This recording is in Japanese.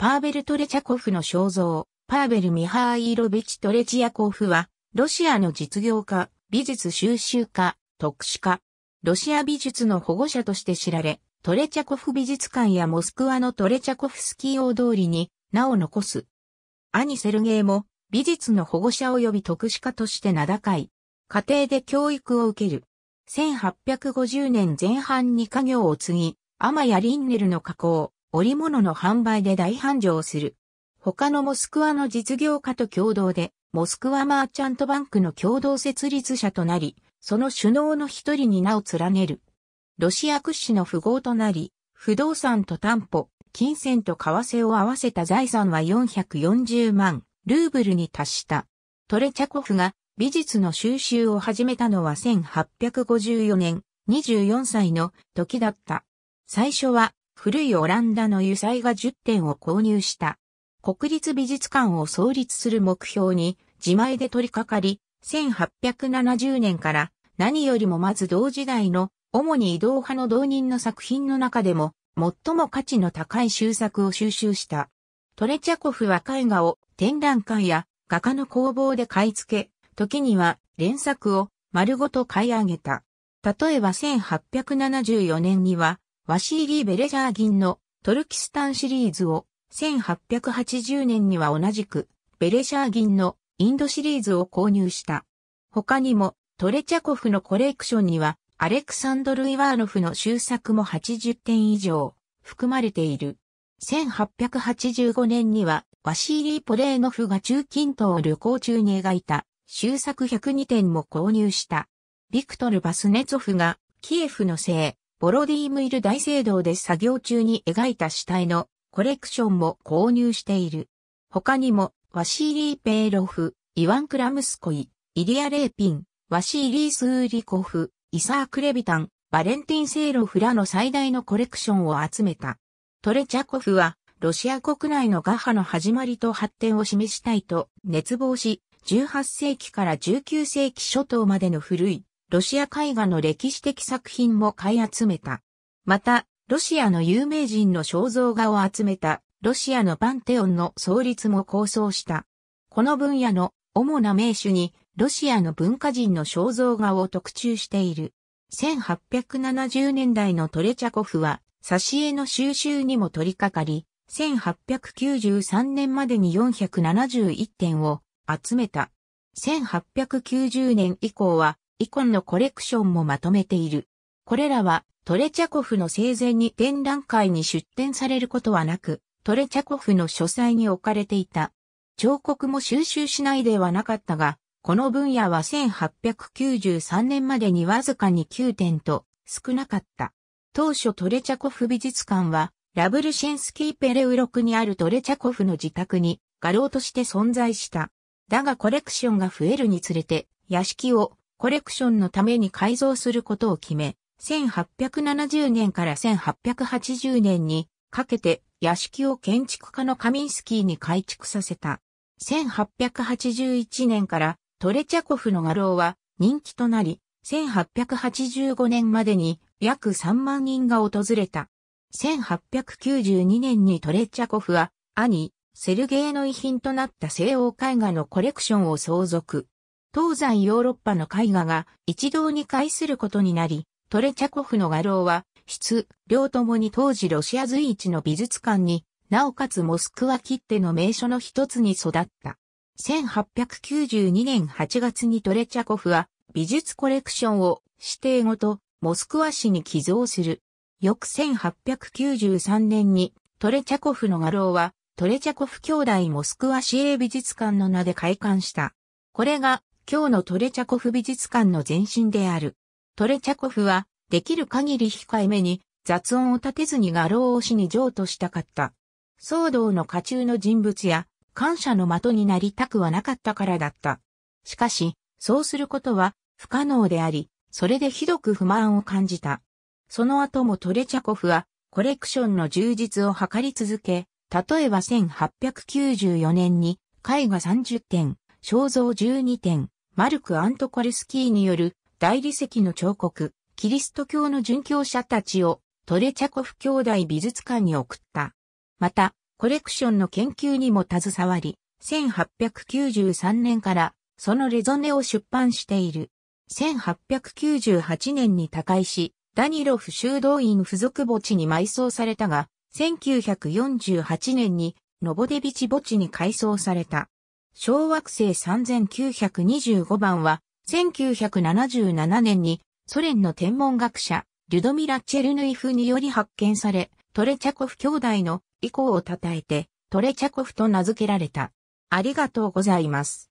パーベル・トレチャコフの肖像、パーベル・ミハーイロビチ・トレチヤコフは、ロシアの実業家、美術収集家、特殊家、ロシア美術の保護者として知られ、トレチャコフ美術館やモスクワのトレチャコフスキー大通りに名を残す。兄セルゲイも美術の保護者及び特殊家として名高い。家庭で教育を受ける。1850年前半に家業を継ぎ、アマやリンネルの加工、織物の販売で大繁盛する。他のモスクワの実業家と共同で、モスクワマーチャントバンクの共同設立者となり、その首脳の一人に名を連ねる。ロシア屈指の富豪となり、不動産と担保、金銭と為替を合わせた財産は440万ルーブルに達した。トレチャコフが美術の収集を始めたのは1854年24歳の時だった。最初は古いオランダの油彩画10点を購入した。国立美術館を創立する目標に自前で取り掛かり、1870年から何よりもまず同時代の主に移動派の同人の作品の中でも最も価値の高い修作を収集した。トレチャコフは絵画を展覧会や画家の工房で買い付け、時には連作を丸ごと買い上げた。例えば1874年にはワシーリー・ベレジャー銀のトルキスタンシリーズを、1880年には同じく、ベレシャー銀のインドシリーズを購入した。他にも、トレチャコフのコレクションには、アレクサンドル・イワーノフの修作も80点以上、含まれている。1885年には、ワシーリー・ポレーノフが中近東を旅行中に描いた、修作102点も購入した。ビクトル・バスネツォフが、キエフの聖、ボロディームイル大聖堂で作業中に描いた死体のコレクションも購入している。他にも、ワシーリー・ペーロフ、イワン・クラムスコイ、イリア・レーピン、ワシーリー・スーリコフ、イサー・クレビタン、バレンティン・セーロフらの最大のコレクションを集めた。トレチャコフは、ロシア国内の画派の始まりと発展を示したいと熱望し、18世紀から19世紀初頭までの古いロシア絵画の歴史的作品も買い集めた。また、ロシアの有名人の肖像画を集めた、ロシアのパンテオンの創立も構想した。この分野の主な名手に、ロシアの文化人の肖像画を特注している。1870年代のトレチャコフは、挿絵の収集にも取り掛かり、1893年までに471点を集めた。1890年以降はイコンのコレクションもまとめている。これらはトレチャコフの生前に展覧会に出展されることはなく、トレチャコフの書斎に置かれていた。彫刻も収集しないではなかったが、この分野は1893年までにわずかに9点と少なかった。当初トレチャコフ美術館は、ラブルシェンスキーペレウロクにあるトレチャコフの自宅に画廊として存在した。だがコレクションが増えるにつれて、屋敷をコレクションのために改造することを決め、1870年から1880年にかけて屋敷を建築家のカミンスキーに改築させた。1881年からトレチャコフの画廊は人気となり、1885年までに約3万人が訪れた。1892年にトレチャコフは兄、セルゲイの遺品となった西欧絵画のコレクションを相続。東西ヨーロッパの絵画が一堂に会することになり、トレチャコフの画廊は、質、量ともに当時ロシア随一の美術館に、なおかつモスクワ切手の名所の一つに育った。1892年8月にトレチャコフは美術コレクションを指定ごとモスクワ市に寄贈する。翌1893年にトレチャコフの画廊はトレチャコフ兄弟モスクワ市営美術館の名で開館した。これが今日のトレチャコフ美術館の前身である。トレチャコフは、できる限り控えめに、雑音を立てずに画廊をしに譲渡したかった。騒動の家中の人物や、感謝の的になりたくはなかったからだった。しかし、そうすることは不可能であり、それでひどく不満を感じた。その後もトレチャコフは、コレクションの充実を図り続け、例えば1894年に、絵画30点、肖像12点、マルク・アントコレスキーによる大理石の彫刻、キリスト教の殉教者たちをトレチャコフ兄弟美術館に送った。また、コレクションの研究にも携わり、1893年からそのレゾネを出版している。1898年に他界し、ダニロフ修道院付属墓地に埋葬されたが、1948年にノボデビチ墓地に改装された。小惑星3925番は、1977年にソ連の天文学者、リュドミラ・チェルヌイフにより発見され、トレチャコフ兄弟の遺構を称えて、トレチャコフと名付けられた。ありがとうございます。